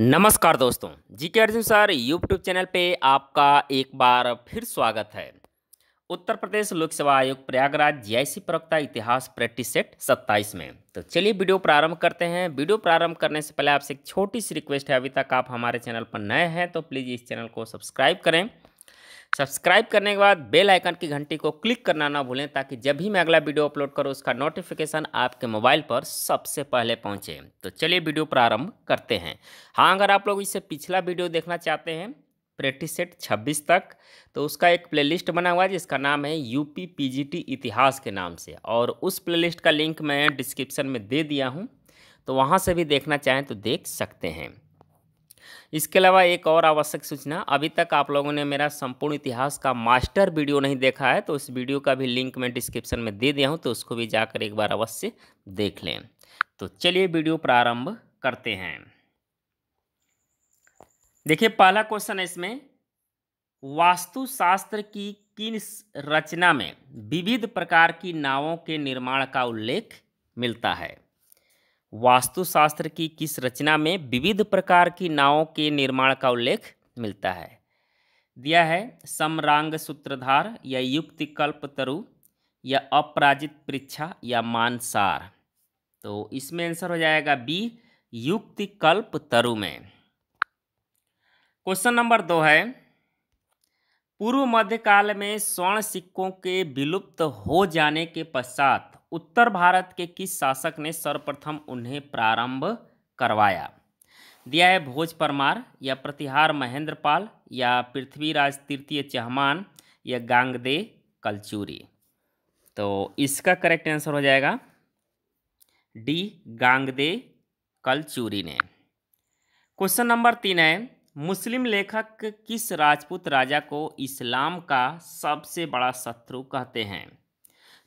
नमस्कार दोस्तों जी के अर्जुन सर यूट्यूब चैनल पे आपका एक बार फिर स्वागत है उत्तर प्रदेश लोक सेवा आयोग प्रयागराज जीआईसी प्रवक्ता इतिहास प्रैक्टिस सेट 27 में तो चलिए वीडियो प्रारंभ करते हैं वीडियो प्रारंभ करने से पहले आपसे एक छोटी सी रिक्वेस्ट है अभी तक आप हमारे चैनल पर नए हैं तो प्लीज़ इस चैनल को सब्सक्राइब करें सब्सक्राइब करने के बाद बेल आइकन की घंटी को क्लिक करना ना भूलें ताकि जब भी मैं अगला वीडियो अपलोड करूँ उसका नोटिफिकेशन आपके मोबाइल पर सबसे पहले पहुँचे तो चलिए वीडियो प्रारंभ करते हैं हाँ अगर आप लोग इससे पिछला वीडियो देखना चाहते हैं प्रैक्टिस सेट छब्बीस तक तो उसका एक प्लेलिस्ट बना हुआ है जिसका नाम है यूपी पीजीटी इतिहास के नाम से और उस प्लेलिस्ट का लिंक मैं डिस्क्रिप्शन में दे दिया हूँ तो वहाँ से भी देखना चाहें तो देख सकते हैं इसके अलावा एक और आवश्यक सूचना अभी तक आप लोगों ने मेरा संपूर्ण इतिहास का मास्टर वीडियो नहीं देखा है तो उस वीडियो का भी लिंक मैं डिस्क्रिप्शन में दे दिया हूँ तो उसको भी जाकर एक बार अवश्य देख लें तो चलिए वीडियो प्रारंभ करते हैं देखिए पहला क्वेश्चन है इसमें वास्तुशास्त्र की किन रचना में विविध प्रकार की नावों के निर्माण का उल्लेख मिलता है वास्तुशास्त्र की किस रचना में विविध प्रकार की नावों के निर्माण का उल्लेख मिलता है दिया है समरांग सूत्रधार या युक्ति कल्प तरु या अपराजित परीक्षा या मानसार तो इसमें आंसर हो जाएगा बी युक्ति कल्प तरु में क्वेश्चन नंबर दो है पूर्व मध्यकाल में स्वर्ण सिक्कों के विलुप्त हो जाने के पश्चात उत्तर भारत के किस शासक ने सर्वप्रथम उन्हें प्रारंभ करवाया दिया है भोज परमार या प्रतिहार महेंद्र पाल या पृथ्वीराज तृतीय चहमान या गांगदे कलचूरी तो इसका करेक्ट आंसर हो जाएगा डी गांगदे कलचूरी ने क्वेश्चन नंबर तीन है मुस्लिम लेखक किस राजपूत राजा को इस्लाम का सबसे बड़ा शत्रु कहते हैं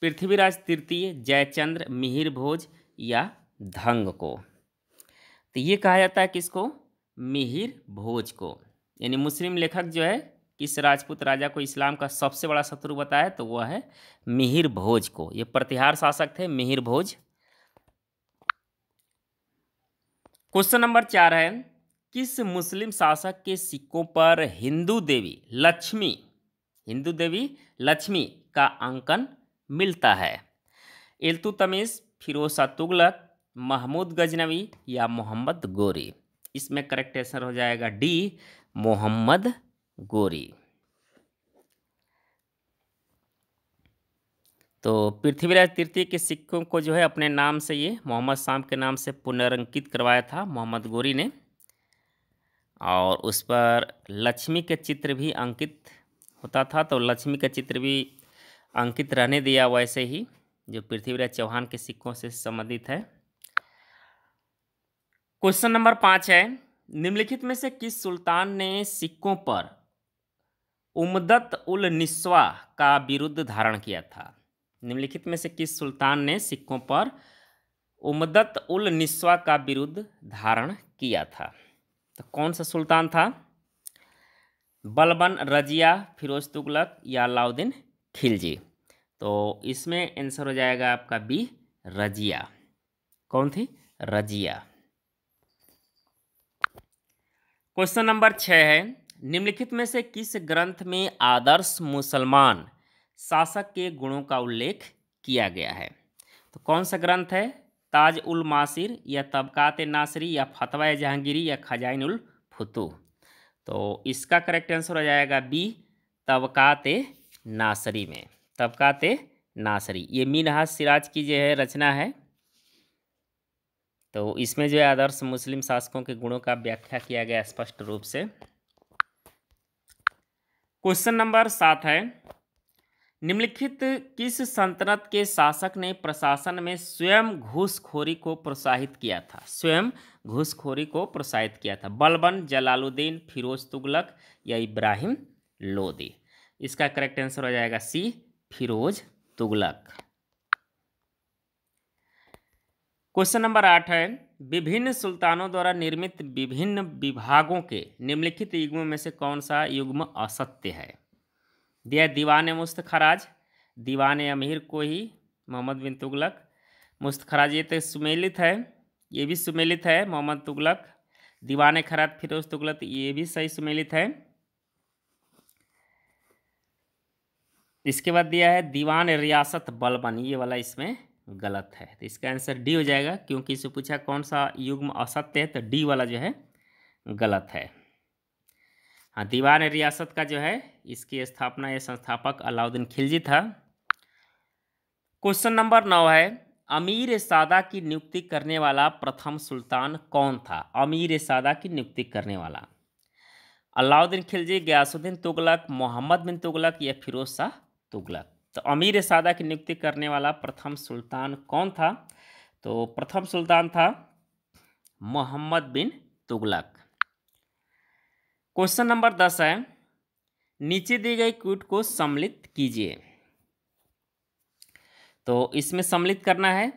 पृथ्वीराज तृतीय जयचंद्र मिहिर भोज या धंग को तो ये कहा जाता है किसको मिहिर भोज को यानी मुस्लिम लेखक जो है किस राजपूत राजा को इस्लाम का सबसे बड़ा शत्रु बताया तो वह है मिहिर भोज को ये प्रतिहार शासक थे मिहिर भोज क्वेश्चन नंबर चार है किस मुस्लिम शासक के सिक्कों पर हिंदू देवी लक्ष्मी हिंदू देवी लक्ष्मी का अंकन मिलता है इल्तु तमीज़ फिरोसा तुगलक महमूद गजनवी या मोहम्मद गोरी इसमें करेक्ट आंसर हो जाएगा डी मोहम्मद गोरी तो पृथ्वीराज तृतीय के सिक्कों को जो है अपने नाम से ये मोहम्मद शाम के नाम से पुनरंकित करवाया था मोहम्मद गोरी ने और उस पर लक्ष्मी के चित्र भी अंकित होता था तो लक्ष्मी का चित्र भी अंकित रहने दिया वैसे ही जो पृथ्वीराज चौहान के सिक्कों से संबंधित है क्वेश्चन नंबर पाँच है निम्नलिखित में से किस सुल्तान ने सिक्कों पर उमदत उल निस्वा का विरुद्ध धारण किया था निम्नलिखित में से किस सुल्तान ने सिक्कों पर उमदत उल निस्वा का विरुद्ध धारण किया था तो कौन सा सुल्तान था बलबन रजिया फिरोज तुगलक या अलाउद्दीन खिलजी तो इसमें आंसर हो जाएगा आपका बी रजिया कौन थी रजिया क्वेश्चन नंबर छः है निम्नलिखित में से किस ग्रंथ में आदर्श मुसलमान शासक के गुणों का उल्लेख किया गया है तो कौन सा ग्रंथ है ताज उल मासिर या तबकात नासरी या फतवा जहांगीरी या खजाइन उल फुतू तो इसका करेक्ट आंसर हो जाएगा बी तबकात नासरी में तबकाते नासरी ये मीनहाज सिराज की जो है रचना है तो इसमें जो है आदर्श मुस्लिम शासकों के गुणों का व्याख्या किया गया स्पष्ट रूप से क्वेश्चन नंबर सात है निम्नलिखित किस संतनत के शासक ने प्रशासन में स्वयं घूसखोरी को प्रोत्साहित किया था स्वयं घूसखोरी को प्रोत्साहित किया था बलबन जलालुद्दीन फिरोज तुगलक या इब्राहिम लोदी इसका करेक्ट आंसर हो जाएगा C Firoz Tughlaq question number आठ है विभिन्न सुल्तानों द्वारा निर्मित विभिन्न विभागों के निम्नलिखित युग्मों में से कौन सा युग्म असत्य है दिया दीवान मुस्तखराज दीवान अमीर को ही मोहम्मद बिन तुगलक मुस्तखराज ये तो सुमेलित है ये भी सुमेलित है मोहम्मद तुगलक दीवान खराज फिरोज तुगलक ये भी सही सुमेलित है इसके बाद दिया है दीवान रियासत बलबन ये वाला इसमें गलत है तो इसका आंसर डी हो जाएगा क्योंकि इसे पूछा कौन सा युग्म असत्य है तो डी वाला जो है गलत है हाँ दीवान रियासत का जो है इसकी स्थापना यह संस्थापक अलाउद्दीन खिलजी था क्वेश्चन नंबर नौ है अमीर सादा की नियुक्ति करने वाला प्रथम सुल्तान कौन था अमीर सादा की नियुक्ति करने वाला अलाउद्दीन खिलजी गयासुद्दीन तुगलक मोहम्मद बिन तुगलक या फिरोज शाह तुगलक तो, तो अमीर सादा की नियुक्ति करने वाला प्रथम सुल्तान कौन था तो प्रथम सुल्तान था मोहम्मद बिन तुगलक क्वेश्चन नंबर दस है नीचे दी गई क्यूट को सम्मिलित कीजिए तो इसमें सम्मिलित करना है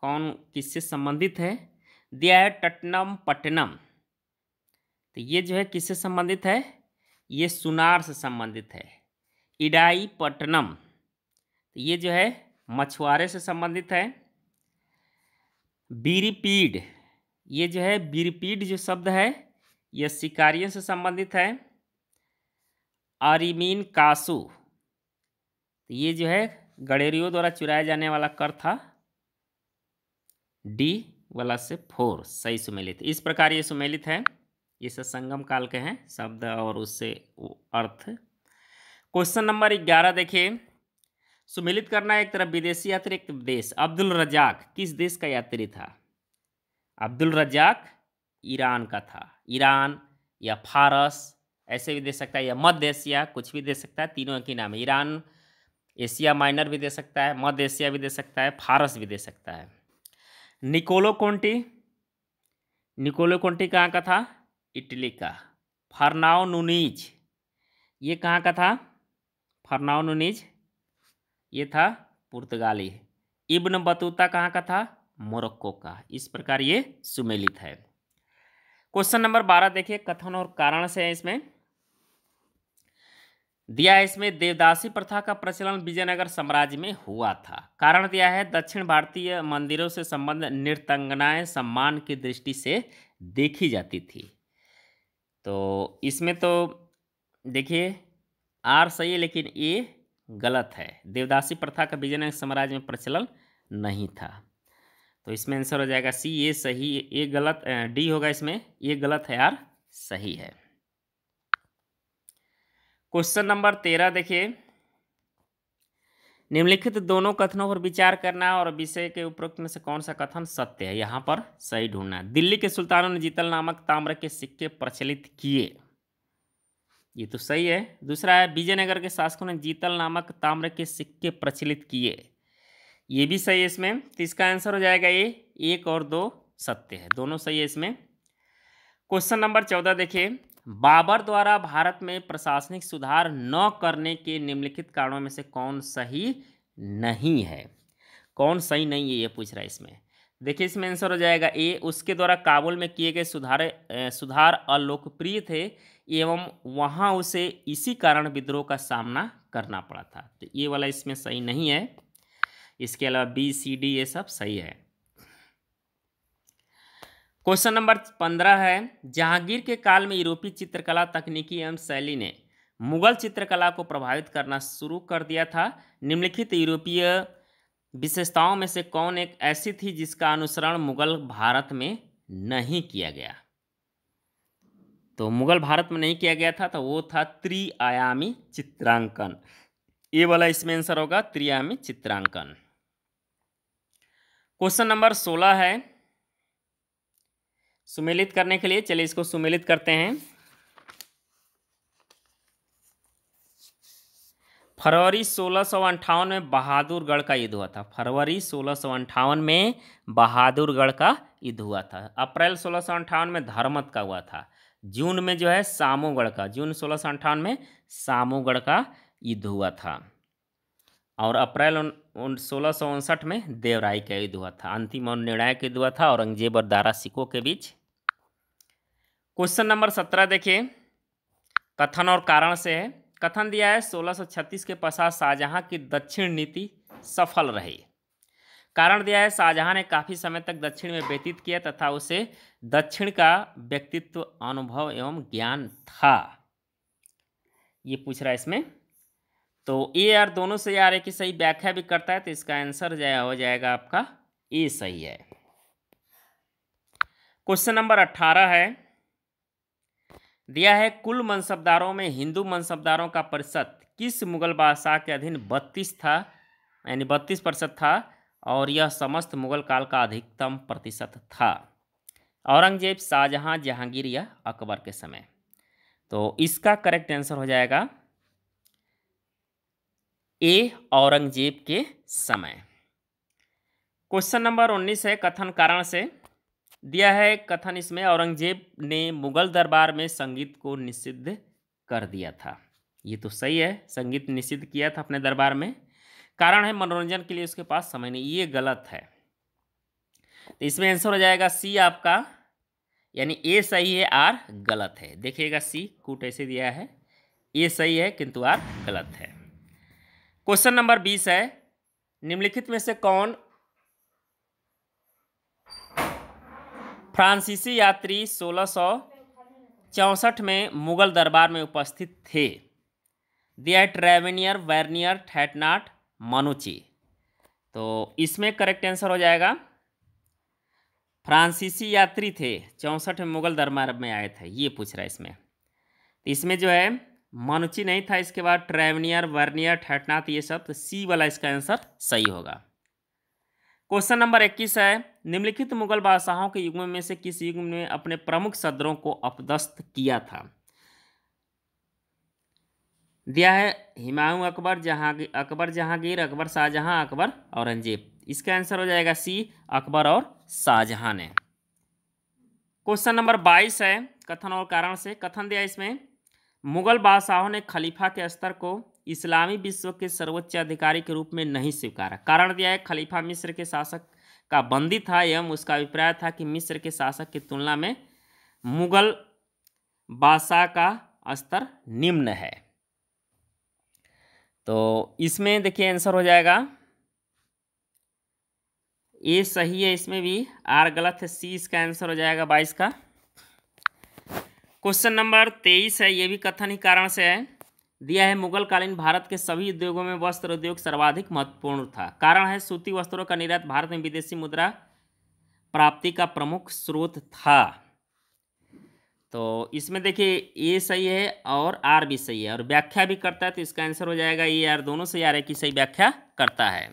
कौन किससे संबंधित है दिया है टटनम पटनम तो ये जो है किससे संबंधित है ये सुनार से संबंधित है इडाईपट्टनम तो ये जो है मछुआरे से संबंधित है बीरीपीड ये जो है बीरीपीड जो शब्द है यह शिकारियों से संबंधित है अरिमीन कासु तो ये जो है गडेरियों द्वारा चुराया जाने वाला कर था डी वाला से फोर सही सुमेलित इस प्रकार ये सुमेलित है ये सब संगम काल के हैं शब्द और उससे अर्थ क्वेश्चन नंबर ग्यारह देखिए सुमिलित करना है एक तरफ विदेशी यात्री एक देश अब्दुल रजाक किस देश का यात्री था अब्दुल रजाक ईरान का था ईरान या फारस ऐसे भी दे सकता है या मध्य एशिया कुछ भी दे सकता है तीनों के नाम ईरान एशिया माइनर भी दे सकता है मध्य एशिया भी दे सकता है फारस भी दे सकता है निकोलो कोंटी निकोलो कोंटी कहाँ का था इटली का फरनाओ नूनीज ये कहाँ का था फर्नाउनुनिज ये था पुर्तगाली इब्न बतूता कहाँ का था मोरक्को का इस प्रकार ये सुमेलित है क्वेश्चन नंबर बारह देखिए कथन और कारण से है इसमें दिया है इसमें देवदासी प्रथा का प्रचलन विजयनगर साम्राज्य में हुआ था कारण दिया है दक्षिण भारतीय मंदिरों से संबंध नृतंगनाएं सम्मान की दृष्टि से देखी जाती थी तो इसमें तो देखिए आर सही है लेकिन ए गलत है देवदासी प्रथा का विजयनगर साम्राज्य में प्रचलन नहीं था तो इसमें आंसर हो जाएगा सी ए सही ए गलत डी होगा इसमें ए गलत है आर सही है क्वेश्चन नंबर तेरह देखिए निम्नलिखित दोनों कथनों पर विचार करना और विषय के उपरोक्त में से कौन सा कथन सत्य है यहाँ पर सही ढूंढना दिल्ली के सुल्तानों ने जीतल नामक ताम्र के सिक्के प्रचलित किए ये तो सही है दूसरा है विजयनगर के शासकों ने जीतल नामक ताम्र के सिक्के प्रचलित किए ये भी सही है इसमें तो इसका आंसर हो जाएगा ये एक और दो सत्य है दोनों सही है इसमें क्वेश्चन नंबर चौदह देखिए बाबर द्वारा भारत में प्रशासनिक सुधार न करने के निम्नलिखित कारणों में से कौन सही नहीं है कौन सही नहीं है ये पूछ रहा है इसमें देखिए इसमें आंसर हो जाएगा ए उसके द्वारा काबुल में किए गए सुधार सुधार अलोकप्रिय थे एवं वहाँ उसे इसी कारण विद्रोह का सामना करना पड़ा था तो ये वाला इसमें सही नहीं है इसके अलावा बी सी डी ये सब सही है क्वेश्चन नंबर पंद्रह है जहांगीर के काल में यूरोपीय चित्रकला तकनीकी एवं शैली ने मुगल चित्रकला को प्रभावित करना शुरू कर दिया था निम्नलिखित यूरोपीय विशेषताओं में से कौन एक ऐसी थी जिसका अनुसरण मुगल भारत में नहीं किया गया तो मुगल भारत में नहीं किया गया था तो वो था त्रिआयामी चित्रांकन ये वाला इसमें आंसर होगा त्रिआयामी चित्रांकन क्वेश्चन नंबर सोलह है सुमेलित करने के लिए चलिए इसको सुमेलित करते हैं फरवरी सोलह सौ अंठावन में बहादुरगढ़ का युद्ध हुआ था फरवरी सोलह सौ अंठावन में बहादुरगढ़ का युद्ध हुआ था अप्रैल सोलह सौ अंठावन में धर्मत का हुआ था जून में जो है सामोगढ़ का जून सोलह सौ अंठानवे सामोगढ़ का युद्ध हुआ था और अप्रैल उन सोलह सौ उनसठ में देवराय का युद्ध हुआ था अंतिम और निर्णायक युद्ध हुआ था औरंगजेब और दारा सिखों के बीच क्वेश्चन नंबर सत्रह देखिए कथन और कारण से है कथन दिया है सोलह सौ छत्तीस के पश्चात शाहजहाँ की दक्षिण नीति सफल रही कारण दिया है शाहजहां ने काफ़ी समय तक दक्षिण में व्यतीत किया तथा उसे दक्षिण का व्यक्तित्व अनुभव एवं ज्ञान था ये पूछ रहा है इसमें तो ए आर दोनों से यार एक ही सही व्याख्या भी करता है तो इसका आंसर जो हो जाएगा आपका ए सही है क्वेश्चन नंबर अट्ठारह है दिया है कुल मनसबदारों में हिंदू मनसबदारों का प्रतिशत किस मुगल बादशाह के अधीन बत्तीस था यानी बत्तीस प्रतिशत था और यह समस्त मुगल काल का अधिकतम प्रतिशत था औरंगजेब शाहजहाँ जहांगीर या अकबर के समय तो इसका करेक्ट आंसर हो जाएगा ए औरंगजेब के समय क्वेश्चन नंबर उन्नीस है कथन कारण से दिया है कथन इसमें औरंगजेब ने मुगल दरबार में संगीत को निषिद्ध कर दिया था ये तो सही है संगीत निषिद्ध किया था अपने दरबार में कारण है मनोरंजन के लिए उसके पास समय नहीं ये गलत है तो इसमें आंसर हो जाएगा सी आपका यानी ए सही है आर गलत है देखिएगा सी कूट ऐसे दिया है ए सही है किंतु आर गलत है क्वेश्चन नंबर बीस है निम्नलिखित में से कौन फ्रांसीसी यात्री सोलह सौ चौंसठ में मुगल दरबार में उपस्थित थे दिया है ट्रेवेनियर वर्नियर थैटनाट मनुची तो इसमें करेक्ट आंसर हो जाएगा फ्रांसीसी यात्री थे चौंसठ में मुगल दरबार में आए थे ये पूछ रहा है इसमें तो इसमें जो है मनुची नहीं था इसके बाद ट्रेवनियर वर्नियर ठेठनाथ ये सब तो सी वाला इसका आंसर सही होगा क्वेश्चन नंबर इक्कीस है निम्नलिखित मुगल बादशाहों के युग में से किस युग में अपने प्रमुख सदरों को अपदस्त किया था दिया है हिमायूं अकबर जहांगीर अकबर जहांगीर अकबर शाहजहां अकबर औरंगजेब इसका आंसर हो जाएगा सी अकबर और शाहजहां ने क्वेश्चन नंबर बाईस है कथन और कारण से कथन दिया इसमें मुगल बादशाहों ने खलीफा के स्तर को इस्लामी विश्व के सर्वोच्च अधिकारी के रूप में नहीं स्वीकारा कारण दिया है खलीफा मिस्र के शासक का बंदी था एवं उसका अभिप्राय था कि मिस्र के शासक की तुलना में मुगल बादशाह का स्तर निम्न है तो इसमें देखिए आंसर हो जाएगा ए सही है इसमें भी आर गलत है सी इसका आंसर हो जाएगा बाईस का क्वेश्चन नंबर तेईस है ये भी कथन ही कारण से है दिया है मुगल कालीन भारत के सभी उद्योगों में वस्त्र उद्योग सर्वाधिक महत्वपूर्ण था कारण है सूती वस्त्रों का निर्यात भारत में विदेशी मुद्रा प्राप्ति का प्रमुख स्रोत था तो इसमें देखिए ए सही है और आर भी सही है और व्याख्या भी करता है तो इसका आंसर हो जाएगा ए आर दोनों सही आ रहा है कि सही व्याख्या करता है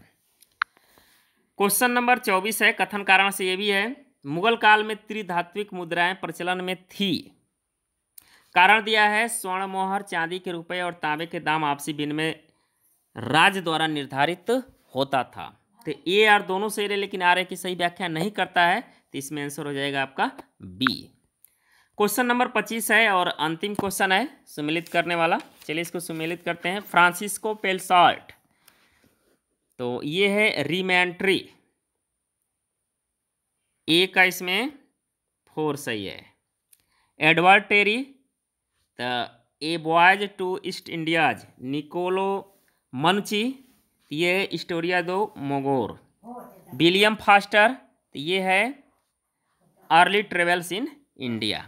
क्वेश्चन नंबर चौबीस है कथन कारण से ये भी है मुगल काल में त्रिधात्विक मुद्राएं प्रचलन में थी कारण दिया है स्वर्ण मोहर चांदी के रुपए और तांबे के दाम आपसी विनिमय राज द्वारा निर्धारित होता था तो ए आर दोनों सही रहे लेकिन आर ए की सही व्याख्या नहीं करता है तो इसमें आंसर हो जाएगा आपका बी क्वेश्चन नंबर पच्चीस है और अंतिम क्वेश्चन है सुमिलित करने वाला चलिए इसको सुमिलित करते हैं फ्रांसिस्को पेलसार्ट तो ये है रिमेंट्री ए का इसमें फोर सही है Edward Terry the a voyage to East Indias Niccolo Manucci ये स्टोरिया दो मोगोर विलियम फास्टर ये है अर्ली ट्रेवल्स इन इंडिया